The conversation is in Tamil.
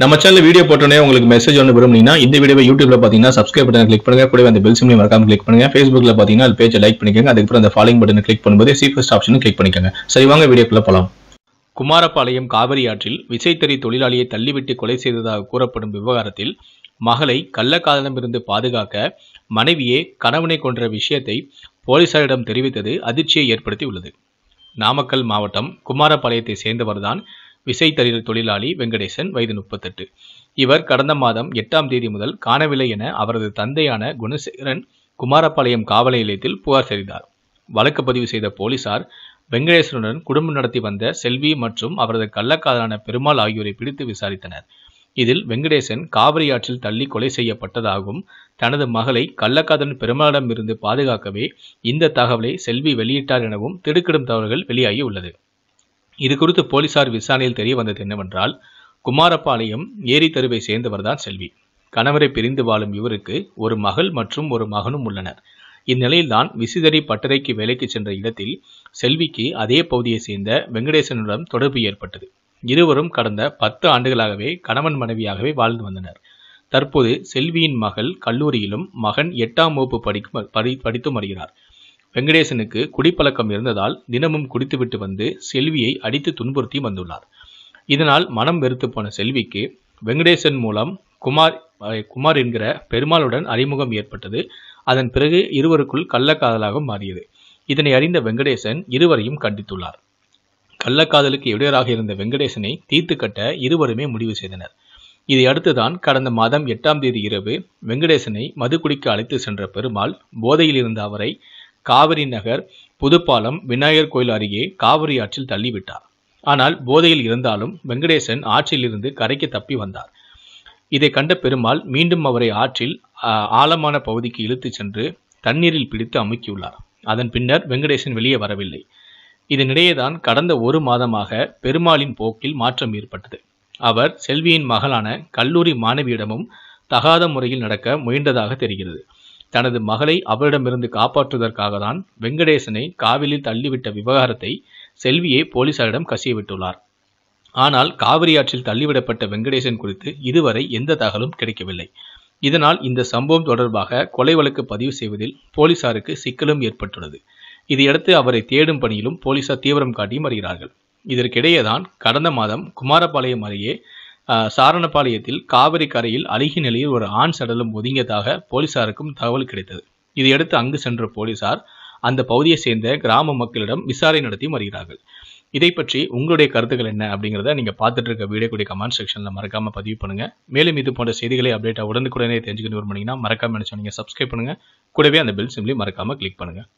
நம்ம சேனல் வீடியோ போட்டோன்னே உங்களுக்கு மெசேஜ் ஒன்று விரும்புனீங்கன்னா இந்த வீடியோ யூடியூப்ல பார்த்தீங்கன்னா சப்ஸ்கிரைப் பட்டன் கிளிக் பண்ணுங்க கூட அந்த பெல் சிம்லையும் மறக்காம கிளிக் பண்ணுங்க ஃபேஸ்புக்ல பார்த்தீங்கன்னா அது பேஜை லைக் பண்ணிக்கோங்க அதுக்கப்புறம் அந்த ஃபாலோ பட்டன் கிளிக் பண்ணும்போது ஃபஸ்ட் ஆப்ஷனும் கிளிக் பண்ணிக்கோங்க சரி வாங்க வீடியோக்குள்ள போகலாம் குமாரபாளையம் காவிரி ஆற்றில் விசைத்தறி தொழிலாளியை தள்ளிவிட்டு கொலை செய்ததாக கூறப்படும் விவகாரத்தில் மகளை கள்ளக்காதலமிருந்து பாதுகாக்க மனைவியே கணவனை கொன்ற விஷயத்தை போலீசாரிடம் தெரிவித்தது அதிர்ச்சியை ஏற்படுத்தியுள்ளது நாமக்கல் மாவட்டம் குமாரபாளையத்தை சேர்ந்தவர்தான் விசைத்தறி தொழிலாளி வெங்கடேசன் வயது முப்பத்தெட்டு இவர் கடந்த மாதம் எட்டாம் தேதி முதல் காணவில்லை என அவரது தந்தையான குணசேகரன் குமாரபாளையம் காவல் நிலையத்தில் புகார் செய்தார் வழக்கு பதிவு செய்த போலீசார் வெங்கடேசனுடன் குடும்பம் நடத்தி வந்த செல்வி மற்றும் அவரது கள்ளக்காதலான பெருமாள் ஆகியோரை பிடித்து விசாரித்தனர் இதில் வெங்கடேசன் காவிரி ஆற்றில் தள்ளி கொலை செய்யப்பட்டதாகவும் தனது மகளை கள்ளக்காதலன் பெருமாளிடமிருந்து பாதுகாக்கவே இந்த தகவலை செல்வி வெளியிட்டார் எனவும் திடுக்கிடும் தகவல்கள் வெளியாகி உள்ளது இது குறித்து போலீசார் விசாரணையில் தெரிய வந்தது என்னவென்றால் குமாரப்பாளையம் ஏரி தருவை சேர்ந்தவர்தான் செல்வி கணவரை பிரிந்து வாழும் இவருக்கு ஒரு மகள் மற்றும் ஒரு மகனும் உள்ளனர் இந்நிலையில்தான் விசிதரி பட்டறைக்கு வேலைக்கு சென்ற இடத்தில் செல்விக்கு அதே பகுதியை சேர்ந்த வெங்கடேசனுடன் தொடர்பு ஏற்பட்டது இருவரும் கடந்த பத்து ஆண்டுகளாகவே கணவன் மனைவியாகவே வாழ்ந்து வந்தனர் தற்போது செல்வியின் மகள் கல்லூரியிலும் மகன் எட்டாம் வகுப்பு படிக்கும் படி படித்தும் வருகிறார் வெங்கடேசனுக்கு குடிப்பழக்கம் இருந்ததால் தினமும் குடித்துவிட்டு வந்து செல்வியை அடித்து துன்புறுத்தி வந்துள்ளார் இதனால் மனம் வெறுத்து போன செல்விக்கு வெங்கடேசன் மூலம் குமார் குமார் என்கிற பெருமாளுடன் அறிமுகம் ஏற்பட்டது அதன் பிறகு இருவருக்குள் கள்ளக்காதலாக மாறியது இதனை அறிந்த வெங்கடேசன் இருவரையும் கண்டித்துள்ளார் கள்ளக்காதலுக்கு இடையராக இருந்த வெங்கடேசனை தீர்த்து கட்ட இருவருமே முடிவு செய்தனர் இதை அடுத்துதான் கடந்த மாதம் எட்டாம் தேதி இரவு வெங்கடேசனை மது குடிக்க அழைத்து சென்ற பெருமாள் போதையில் இருந்த அவரை காவிரி நகர் புதுப்பாலம் விநாயகர் கோயில் அருகே காவிரி ஆற்றில் தள்ளிவிட்டார் ஆனால் போதையில் இருந்தாலும் வெங்கடேசன் ஆற்றிலிருந்து கரைக்கு தப்பி வந்தார் இதை கண்ட பெருமாள் மீண்டும் அவரை ஆற்றில் ஆழமான பகுதிக்கு இழுத்துச் சென்று தண்ணீரில் பிடித்து அமுக்கியுள்ளார் அதன் பின்னர் வெங்கடேசன் வெளியே வரவில்லை இதனிடையேதான் கடந்த ஒரு மாதமாக பெருமாளின் போக்கில் மாற்றம் ஏற்பட்டது அவர் செல்வியின் மகளான கல்லூரி மாணவியிடமும் தகாத முறையில் நடக்க முயன்றதாக தெரிகிறது தனது மகளை அவரிடமிருந்து காப்பாற்றுவதற்காக தான் வெங்கடேசனை காவிலில் தள்ளிவிட்ட விவகாரத்தை செல்வியே போலீசாரிடம் கசியவிட்டுள்ளார் ஆனால் காவிரி ஆற்றில் தள்ளிவிடப்பட்ட வெங்கடேசன் குறித்து இதுவரை எந்த தகவலும் கிடைக்கவில்லை இதனால் இந்த சம்பவம் தொடர்பாக கொலை வழக்கு பதிவு செய்வதில் போலீசாருக்கு சிக்கலும் ஏற்பட்டுள்ளது இதையடுத்து அவரை தேடும் பணியிலும் போலீசார் தீவிரம் காட்டியும் வருகிறார்கள் இதற்கிடையே தான் கடந்த மாதம் குமாரபாளையம் அருகே சாரணபாளையத்தில் காவிரி கரையில் அழுகிய நிலையில் ஒரு ஆண் சடலம் ஒதுங்கியதாக போலீசாருக்கும் தகவல் கிடைத்தது இதையடுத்து அங்கு சென்ற போலீசார் அந்த பகுதியை சேர்ந்த கிராம மக்களிடம் விசாரணை நடத்தி வருகிறார்கள் இதை பற்றி உங்களுடைய கருத்துக்கள் என்ன அப்படிங்கிறத நீங்கள் பார்த்துட்டு இருக்க கூடிய கமெண்ட் செக்ஷனில் மறக்காமல் பதிவு பண்ணுங்கள் மேலும் இது போன்ற செய்திகளை அப்டேட்டாக உடனுக்குடனே தெரிஞ்சுக்கணும் பண்ணீங்கன்னா மறக்காமல் நினச்சோம் நீங்க சப்ஸ்கிரைப் பண்ணுங்க கூடவே அந்த பெல் சிம்லி மறக்காமல் கிளிக் பண்ணுங்கள்